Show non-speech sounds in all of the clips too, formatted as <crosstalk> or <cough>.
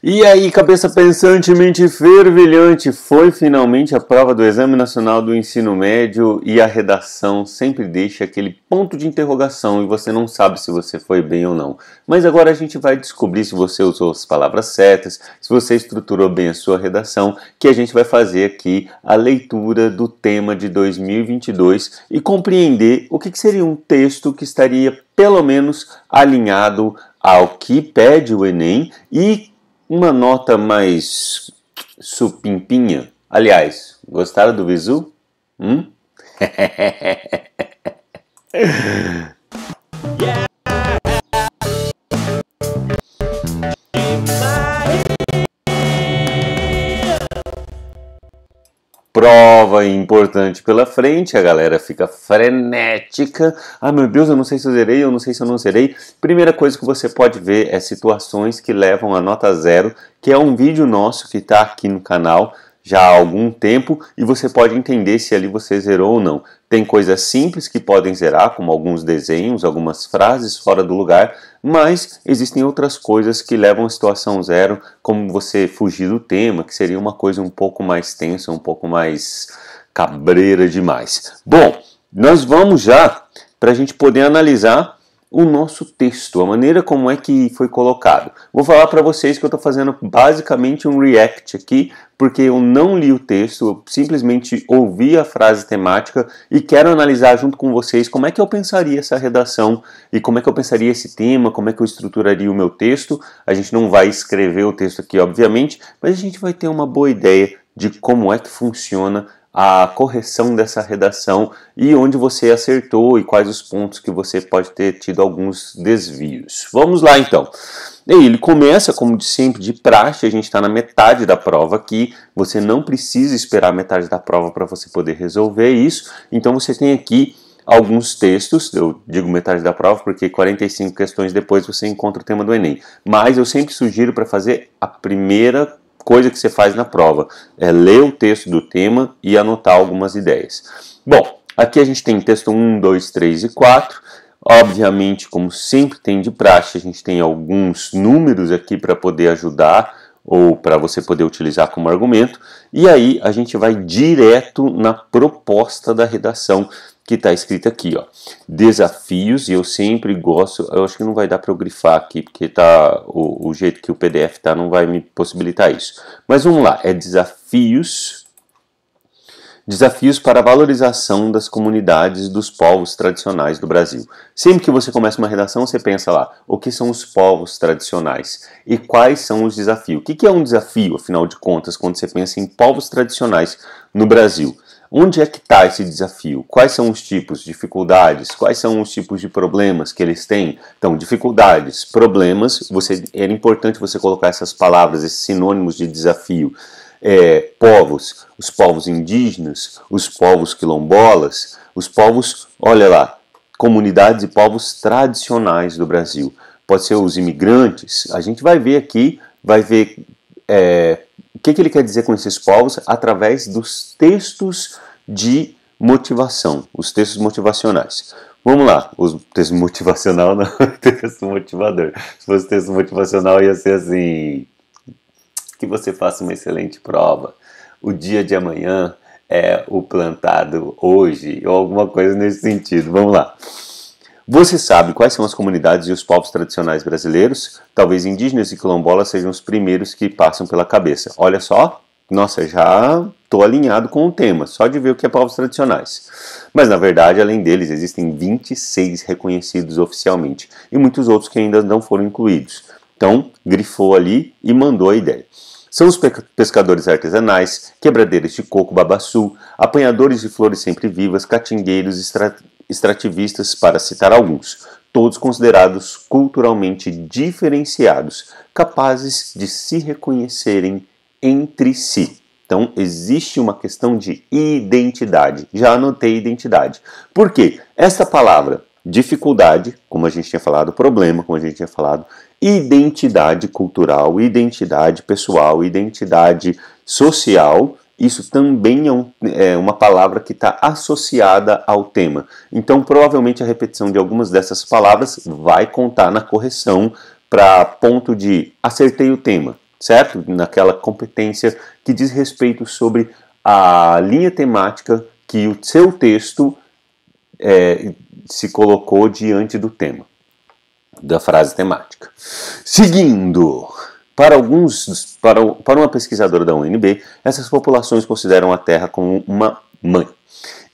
E aí, cabeça pensante, mente fervilhante, foi finalmente a prova do Exame Nacional do Ensino Médio e a redação sempre deixa aquele ponto de interrogação e você não sabe se você foi bem ou não. Mas agora a gente vai descobrir se você usou as palavras certas, se você estruturou bem a sua redação, que a gente vai fazer aqui a leitura do tema de 2022 e compreender o que seria um texto que estaria pelo menos alinhado ao que pede o Enem e uma nota mais supimpinha. Aliás, gostaram do visu? Hum? <laughs> prova importante pela frente, a galera fica frenética. Ah, meu Deus, eu não sei se eu zerei, eu não sei se eu não zerei. Primeira coisa que você pode ver é situações que levam a nota zero, que é um vídeo nosso que está aqui no canal já há algum tempo e você pode entender se ali você zerou ou não. Tem coisas simples que podem zerar, como alguns desenhos, algumas frases fora do lugar, mas existem outras coisas que levam a situação zero, como você fugir do tema, que seria uma coisa um pouco mais tensa, um pouco mais cabreira demais. Bom, nós vamos já para a gente poder analisar o nosso texto, a maneira como é que foi colocado. Vou falar para vocês que eu estou fazendo basicamente um react aqui, porque eu não li o texto, eu simplesmente ouvi a frase temática e quero analisar junto com vocês como é que eu pensaria essa redação e como é que eu pensaria esse tema, como é que eu estruturaria o meu texto. A gente não vai escrever o texto aqui, obviamente, mas a gente vai ter uma boa ideia de como é que funciona a correção dessa redação e onde você acertou e quais os pontos que você pode ter tido alguns desvios. Vamos lá então. ele começa, como de sempre, de praxe, a gente está na metade da prova aqui, você não precisa esperar metade da prova para você poder resolver isso, então você tem aqui alguns textos, eu digo metade da prova porque 45 questões depois você encontra o tema do Enem, mas eu sempre sugiro para fazer a primeira coisa que você faz na prova é ler o texto do tema e anotar algumas ideias. Bom, aqui a gente tem texto 1, 2, 3 e 4. Obviamente, como sempre tem de praxe, a gente tem alguns números aqui para poder ajudar ou para você poder utilizar como argumento. E aí a gente vai direto na proposta da redação que está escrito aqui, ó, desafios, e eu sempre gosto, eu acho que não vai dar para eu grifar aqui, porque tá, o, o jeito que o PDF está, não vai me possibilitar isso. Mas vamos lá, é desafios, desafios para a valorização das comunidades dos povos tradicionais do Brasil. Sempre que você começa uma redação, você pensa lá, o que são os povos tradicionais e quais são os desafios. O que, que é um desafio, afinal de contas, quando você pensa em povos tradicionais no Brasil? Onde é que está esse desafio? Quais são os tipos de dificuldades? Quais são os tipos de problemas que eles têm? Então, dificuldades, problemas, você, era importante você colocar essas palavras, esses sinônimos de desafio. É, povos, os povos indígenas, os povos quilombolas, os povos, olha lá, comunidades e povos tradicionais do Brasil. Pode ser os imigrantes, a gente vai ver aqui, vai ver é, o que, que ele quer dizer com esses povos? Através dos textos de motivação, os textos motivacionais. Vamos lá, o texto motivacional <laughs> não é texto motivador. Se fosse texto motivacional, ia ser assim: que você faça uma excelente prova. O dia de amanhã é o plantado hoje, ou alguma coisa nesse sentido. Vamos lá. Você sabe quais são as comunidades e os povos tradicionais brasileiros? Talvez indígenas e quilombolas sejam os primeiros que passam pela cabeça. Olha só, nossa, já estou alinhado com o tema, só de ver o que é povos tradicionais. Mas na verdade, além deles, existem 26 reconhecidos oficialmente e muitos outros que ainda não foram incluídos. Então, grifou ali e mandou a ideia. São os pescadores artesanais, quebradeiros de coco babaçu, apanhadores de flores sempre vivas, catingueiros, extrativistas, para citar alguns, todos considerados culturalmente diferenciados, capazes de se reconhecerem entre si. Então, existe uma questão de identidade. Já anotei identidade. Por quê? Essa palavra dificuldade, como a gente tinha falado, problema, como a gente tinha falado, identidade cultural, identidade pessoal, identidade social, isso também é, um, é uma palavra que está associada ao tema. Então, provavelmente a repetição de algumas dessas palavras vai contar na correção para ponto de acertei o tema, certo? Naquela competência que diz respeito sobre a linha temática que o seu texto é, se colocou diante do tema, da frase temática. Seguindo, para alguns, para, para uma pesquisadora da UNB, essas populações consideram a Terra como uma mãe.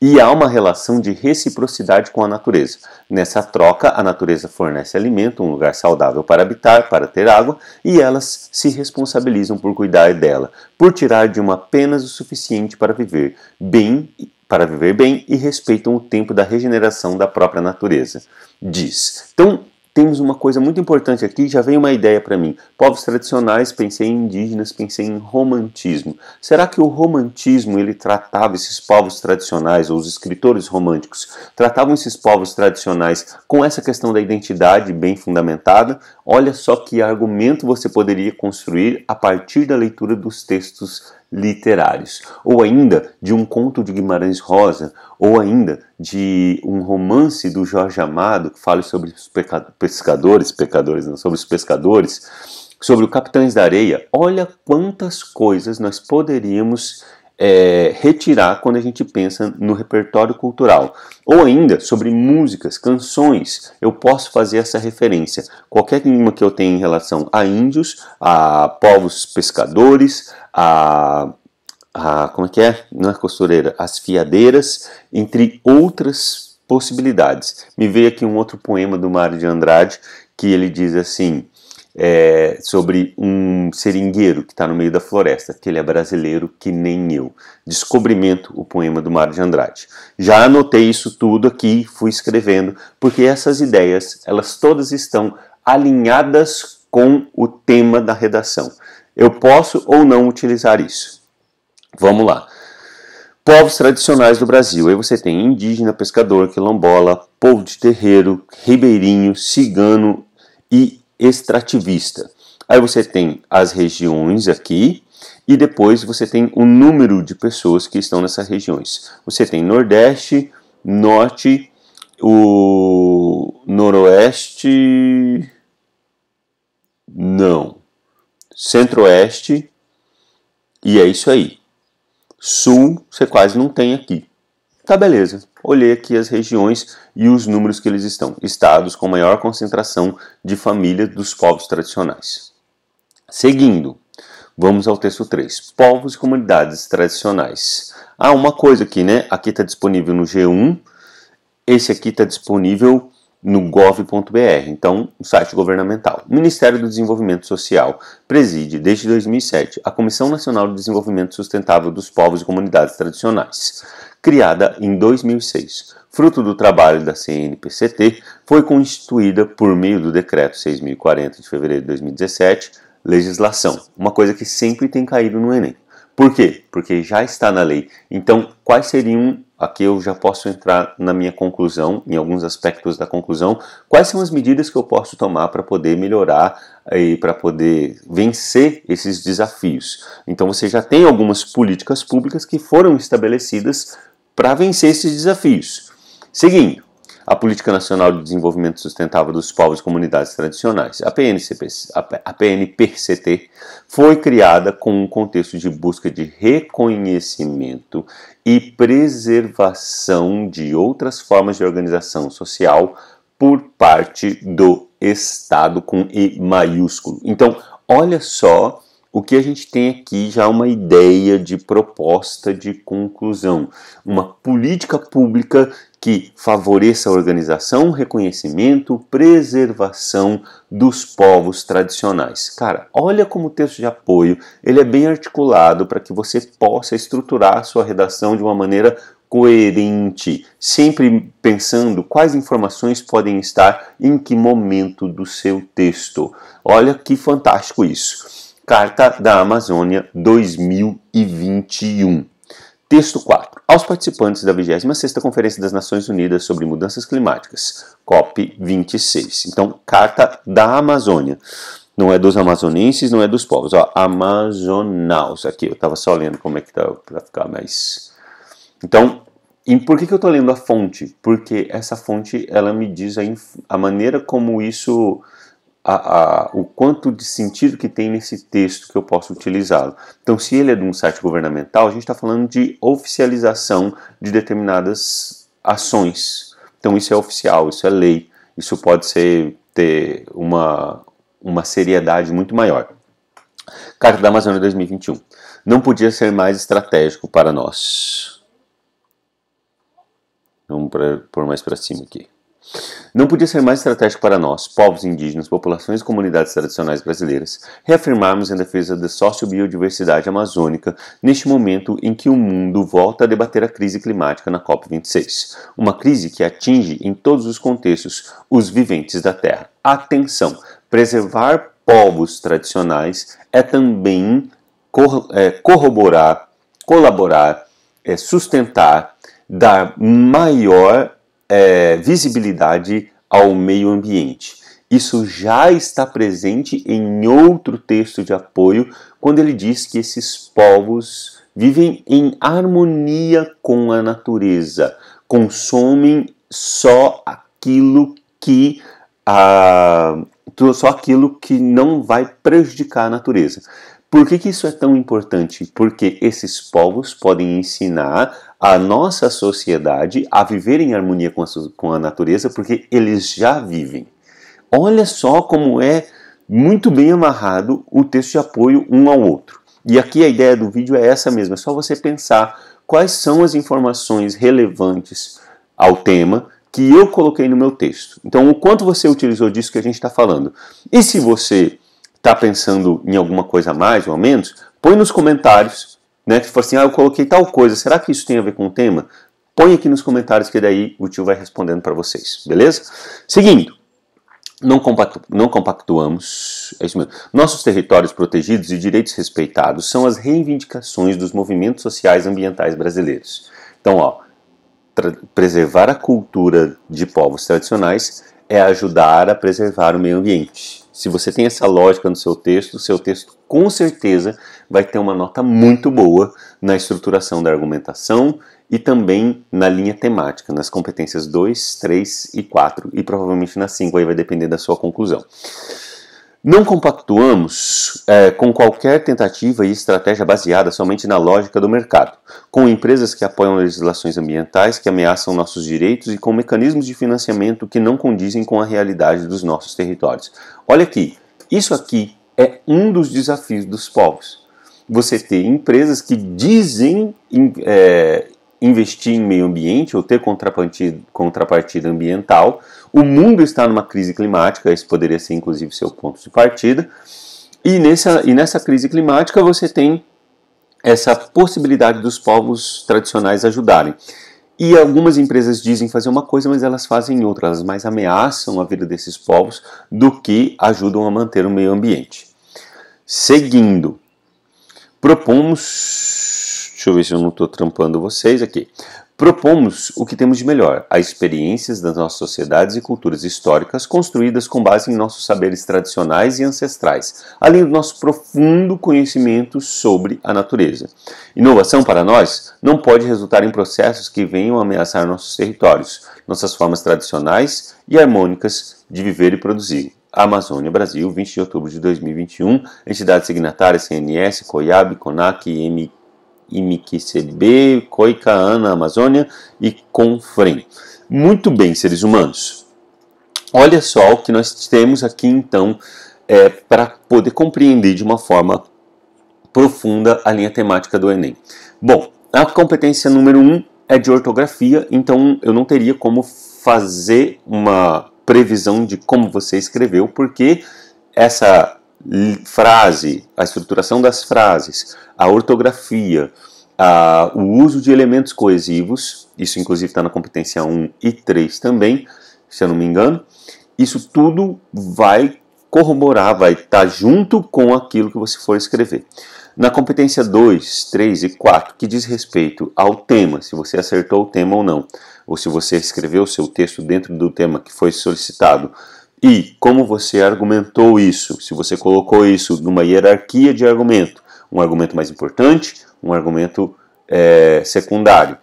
E há uma relação de reciprocidade com a natureza. Nessa troca, a natureza fornece alimento, um lugar saudável para habitar, para ter água, e elas se responsabilizam por cuidar dela, por tirar de uma apenas o suficiente para viver bem, para viver bem e respeitam o tempo da regeneração da própria natureza. Diz. Então, temos uma coisa muito importante aqui, já vem uma ideia para mim. Povos tradicionais, pensei em indígenas, pensei em romantismo. Será que o romantismo ele tratava esses povos tradicionais, ou os escritores românticos tratavam esses povos tradicionais com essa questão da identidade bem fundamentada? Olha só que argumento você poderia construir a partir da leitura dos textos literários, ou ainda de um conto de Guimarães Rosa, ou ainda de um romance do Jorge Amado que fala sobre os pescadores, pecadores, não, sobre os pescadores, sobre o Capitães da Areia. Olha quantas coisas nós poderíamos é, retirar quando a gente pensa no repertório cultural. Ou ainda sobre músicas, canções, eu posso fazer essa referência. Qualquer uma que eu tenha em relação a índios, a povos pescadores, a a, como é que é? Não é costureira, as fiadeiras, entre outras possibilidades. Me veio aqui um outro poema do Mário de Andrade que ele diz assim: é, sobre um seringueiro que está no meio da floresta, que ele é brasileiro que nem eu. Descobrimento, o poema do Mário de Andrade. Já anotei isso tudo aqui, fui escrevendo, porque essas ideias, elas todas estão alinhadas com o tema da redação. Eu posso ou não utilizar isso. Vamos lá. Povos tradicionais do Brasil. Aí você tem indígena, pescador, quilombola, povo de terreiro, ribeirinho, cigano e extrativista. Aí você tem as regiões aqui, e depois você tem o número de pessoas que estão nessas regiões. Você tem Nordeste, Norte, o Noroeste, não, Centro-Oeste, e é isso aí. Sul, você quase não tem aqui. Tá beleza. Olhei aqui as regiões e os números que eles estão. Estados com maior concentração de família dos povos tradicionais. Seguindo, vamos ao texto 3. Povos e comunidades tradicionais. Ah, uma coisa aqui, né? Aqui está disponível no G1. Esse aqui está disponível no gov.br, então um site governamental. O Ministério do Desenvolvimento Social preside, desde 2007, a Comissão Nacional de Desenvolvimento Sustentável dos Povos e Comunidades Tradicionais, criada em 2006. Fruto do trabalho da CNPCT, foi constituída por meio do Decreto 6040 de fevereiro de 2017, legislação, uma coisa que sempre tem caído no Enem. Por quê? Porque já está na lei. Então, quais seriam, aqui eu já posso entrar na minha conclusão, em alguns aspectos da conclusão, quais são as medidas que eu posso tomar para poder melhorar eh, e para poder vencer esses desafios? Então, você já tem algumas políticas públicas que foram estabelecidas para vencer esses desafios. Seguinte, a Política Nacional de Desenvolvimento Sustentável dos Povos e Comunidades Tradicionais, a, PNCP, a PNPCT, foi criada com um contexto de busca de reconhecimento e preservação de outras formas de organização social por parte do Estado com E maiúsculo. Então, olha só o que a gente tem aqui já uma ideia de proposta de conclusão, uma política pública que favoreça a organização, reconhecimento, preservação dos povos tradicionais. Cara, olha como o texto de apoio, ele é bem articulado para que você possa estruturar a sua redação de uma maneira coerente, sempre pensando quais informações podem estar em que momento do seu texto. Olha que fantástico isso. Carta da Amazônia 2021. Texto 4. Aos participantes da 26ª Conferência das Nações Unidas sobre Mudanças Climáticas, COP26. Então, carta da Amazônia. Não é dos amazonenses, não é dos povos. Ó, amazonaus. Aqui, eu estava só lendo como é que tá, para ficar mais... Então, e por que, que eu estou lendo a fonte? Porque essa fonte, ela me diz a, a maneira como isso a, a, o quanto de sentido que tem nesse texto que eu posso utilizá-lo. Então, se ele é de um site governamental, a gente está falando de oficialização de determinadas ações. Então, isso é oficial, isso é lei, isso pode ser ter uma, uma seriedade muito maior. Carta da Amazônia 2021. Não podia ser mais estratégico para nós. Vamos pôr mais para cima aqui. Não podia ser mais estratégico para nós, povos indígenas, populações e comunidades tradicionais brasileiras, reafirmarmos em defesa da sociobiodiversidade amazônica neste momento em que o mundo volta a debater a crise climática na COP26, uma crise que atinge em todos os contextos os viventes da Terra. Atenção! Preservar povos tradicionais é também é, corroborar, colaborar, é, sustentar, dar maior é, visibilidade ao meio ambiente. Isso já está presente em outro texto de apoio, quando ele diz que esses povos vivem em harmonia com a natureza, consomem só aquilo que ah, só aquilo que não vai prejudicar a natureza. Por que, que isso é tão importante? Porque esses povos podem ensinar a nossa sociedade a viver em harmonia com a, com a natureza, porque eles já vivem. Olha só como é muito bem amarrado o texto de apoio um ao outro. E aqui a ideia do vídeo é essa mesma, é só você pensar quais são as informações relevantes ao tema que eu coloquei no meu texto. Então, o quanto você utilizou disso que a gente está falando. E se você está pensando em alguma coisa a mais ou a menos, põe nos comentários né? for assim, ah, eu coloquei tal coisa, será que isso tem a ver com o tema? Põe aqui nos comentários que daí o tio vai respondendo para vocês, beleza? Seguindo, não, compactu não compactuamos, é isso mesmo. Nossos territórios protegidos e direitos respeitados são as reivindicações dos movimentos sociais ambientais brasileiros. Então, ó, preservar a cultura de povos tradicionais é ajudar a preservar o meio ambiente. Se você tem essa lógica no seu texto, seu texto com certeza vai ter uma nota muito boa na estruturação da argumentação e também na linha temática, nas competências 2, 3 e 4, e provavelmente na 5, aí vai depender da sua conclusão. Não compactuamos é, com qualquer tentativa e estratégia baseada somente na lógica do mercado, com empresas que apoiam legislações ambientais que ameaçam nossos direitos e com mecanismos de financiamento que não condizem com a realidade dos nossos territórios. Olha aqui, isso aqui é um dos desafios dos povos você ter empresas que dizem é, investir em meio ambiente ou ter contrapartida, contrapartida ambiental. O mundo está numa crise climática, esse poderia ser inclusive seu ponto de partida. E nessa, e nessa crise climática você tem essa possibilidade dos povos tradicionais ajudarem. E algumas empresas dizem fazer uma coisa, mas elas fazem outra, elas mais ameaçam a vida desses povos do que ajudam a manter o meio ambiente. Seguindo, propomos. Deixa eu ver se eu não estou trampando vocês aqui. Propomos o que temos de melhor, as experiências das nossas sociedades e culturas históricas construídas com base em nossos saberes tradicionais e ancestrais, além do nosso profundo conhecimento sobre a natureza. Inovação para nós não pode resultar em processos que venham ameaçar nossos territórios, nossas formas tradicionais e harmônicas de viver e produzir. Amazônia Brasil, 20 de outubro de 2021. Entidades signatárias CNS, COIAB, CONAC, M IMQCB, COICA, ANA, Amazônia e CONFREM. Muito bem, seres humanos. Olha só o que nós temos aqui então é, para poder compreender de uma forma profunda a linha temática do Enem. Bom, a competência número 1 um é de ortografia, então eu não teria como fazer uma previsão de como você escreveu, porque essa frase, a estruturação das frases, a ortografia, a, o uso de elementos coesivos, isso inclusive está na competência 1 e 3 também, se eu não me engano, isso tudo vai corroborar, vai estar tá junto com aquilo que você for escrever. Na competência 2, 3 e 4, que diz respeito ao tema, se você acertou o tema ou não, ou se você escreveu o seu texto dentro do tema que foi solicitado, e como você argumentou isso, se você colocou isso numa hierarquia de argumento, um argumento mais importante, um argumento é, secundário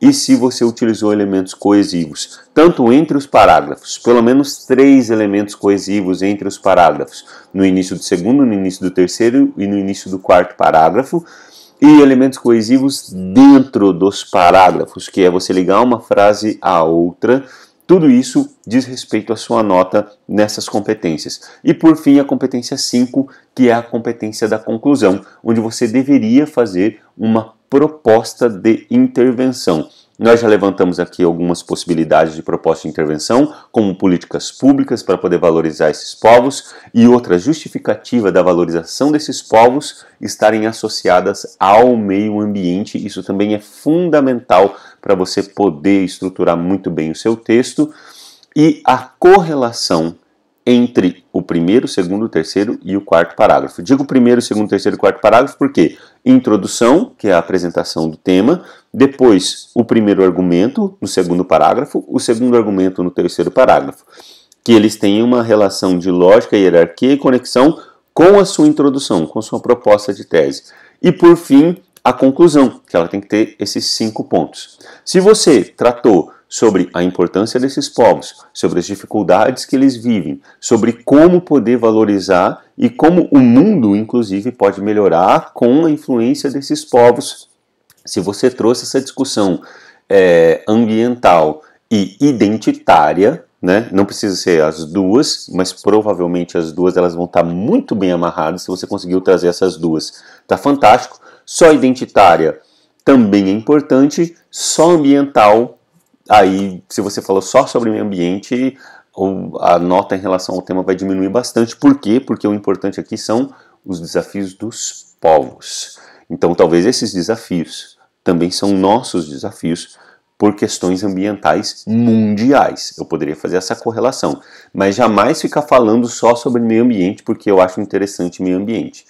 e se você utilizou elementos coesivos, tanto entre os parágrafos, pelo menos três elementos coesivos entre os parágrafos, no início do segundo, no início do terceiro e no início do quarto parágrafo, e elementos coesivos dentro dos parágrafos, que é você ligar uma frase à outra. Tudo isso diz respeito à sua nota nessas competências. E por fim, a competência 5, que é a competência da conclusão, onde você deveria fazer uma proposta de intervenção. Nós já levantamos aqui algumas possibilidades de proposta de intervenção, como políticas públicas para poder valorizar esses povos e outra justificativa da valorização desses povos estarem associadas ao meio ambiente. Isso também é fundamental para você poder estruturar muito bem o seu texto e a correlação entre o primeiro, segundo, terceiro e o quarto parágrafo. Digo primeiro, segundo, terceiro e quarto parágrafo porque introdução, que é a apresentação do tema, depois o primeiro argumento no segundo parágrafo, o segundo argumento no terceiro parágrafo, que eles têm uma relação de lógica, hierarquia e conexão com a sua introdução, com sua proposta de tese. E por fim, a conclusão, que ela tem que ter esses cinco pontos. Se você tratou sobre a importância desses povos, sobre as dificuldades que eles vivem, sobre como poder valorizar e como o mundo, inclusive, pode melhorar com a influência desses povos. Se você trouxe essa discussão é, ambiental e identitária, né? Não precisa ser as duas, mas provavelmente as duas elas vão estar muito bem amarradas se você conseguiu trazer essas duas. Tá fantástico. Só identitária também é importante, só ambiental aí se você falou só sobre meio ambiente, a nota em relação ao tema vai diminuir bastante. Por quê? Porque o importante aqui são os desafios dos povos. Então, talvez esses desafios também são nossos desafios por questões ambientais mundiais. Eu poderia fazer essa correlação, mas jamais ficar falando só sobre meio ambiente, porque eu acho interessante meio ambiente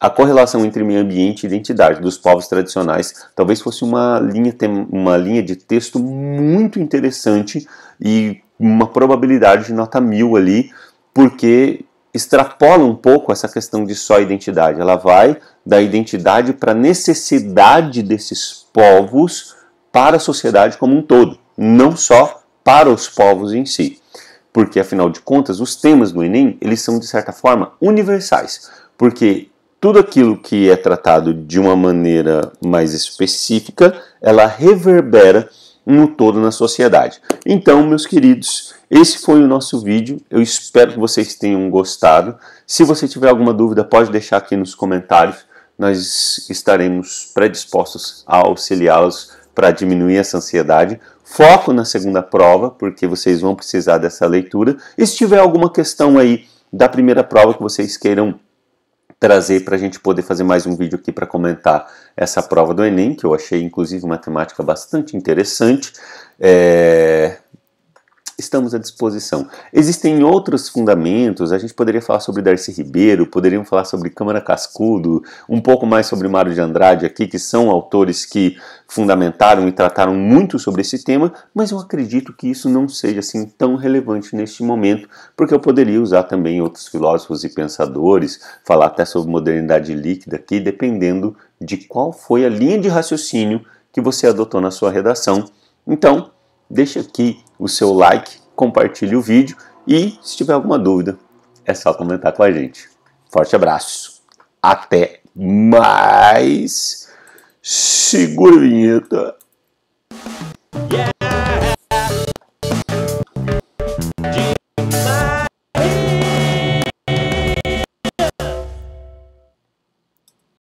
a correlação entre meio ambiente e identidade dos povos tradicionais talvez fosse uma linha, uma linha de texto muito interessante e uma probabilidade de nota mil ali, porque extrapola um pouco essa questão de só identidade. Ela vai da identidade para a necessidade desses povos para a sociedade como um todo, não só para os povos em si. Porque, afinal de contas, os temas do Enem, eles são, de certa forma, universais. Porque tudo aquilo que é tratado de uma maneira mais específica, ela reverbera no todo na sociedade. Então, meus queridos, esse foi o nosso vídeo. Eu espero que vocês tenham gostado. Se você tiver alguma dúvida, pode deixar aqui nos comentários. Nós estaremos predispostos a auxiliá-los para diminuir essa ansiedade. Foco na segunda prova, porque vocês vão precisar dessa leitura. E se tiver alguma questão aí da primeira prova que vocês queiram trazer para a gente poder fazer mais um vídeo aqui para comentar essa prova do Enem, que eu achei inclusive uma temática bastante interessante. É, estamos à disposição. Existem outros fundamentos, a gente poderia falar sobre Darcy Ribeiro, poderíamos falar sobre Câmara Cascudo, um pouco mais sobre Mário de Andrade aqui, que são autores que fundamentaram e trataram muito sobre esse tema, mas eu acredito que isso não seja assim tão relevante neste momento, porque eu poderia usar também outros filósofos e pensadores, falar até sobre modernidade líquida aqui, dependendo de qual foi a linha de raciocínio que você adotou na sua redação. Então, deixe aqui o seu like, compartilhe o vídeo e, se tiver alguma dúvida, é só comentar com a gente. Forte abraço, até mais. Segura a vinheta. Yeah.